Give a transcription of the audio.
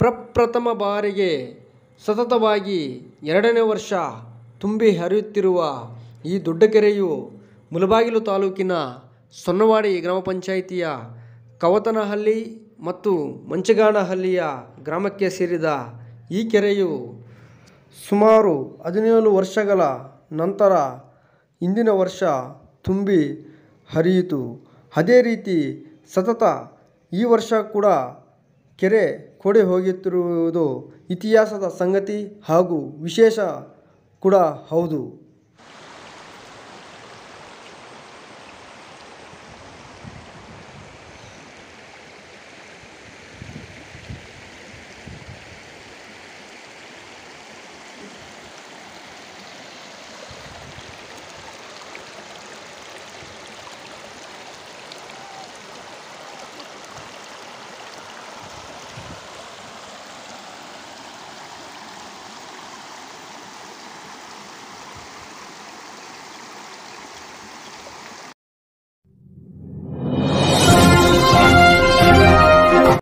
ಪ್ರಪ್ರಥಮ ಬಾರಿಗೆ ಸತತವಾಗಿ ಎರಡನೇ ವರ್ಷ ತುಂಬಿ ಹರಿಯುತ್ತಿರುವ ಈ ದೊಡ್ಡ ಕೆರೆಯು ಮುಲಬಾಗಿಲು ತಾಲೂಕಿನ ಸೊನ್ನವಾಡಿ ಗ್ರಾಮ ಪಂಚಾಯಿತಿಯ ಕವತನಹಳ್ಳಿ ಮತ್ತು ಮಂಚಗಾಣಹಳ್ಳಿಯ ಗ್ರಾಮಕ್ಕೆ ಸೇರಿದ ಈ ಕೆರೆಯು ಸುಮಾರು ಹದಿನೇಳು ವರ್ಷಗಳ ನಂತರ ಇಂದಿನ ವರ್ಷ ತುಂಬಿ ಹರಿಯಿತು ಅದೇ ರೀತಿ ಸತತ ಈ ವರ್ಷ ಕೂಡ ಕೆರೆ ಕೊಡೆ ಹೋಗುತ್ತಿರುವುದು ಇತಿಹಾಸದ ಸಂಗತಿ ಹಾಗೂ ವಿಶೇಷ ಕೂಡ ಹೌದು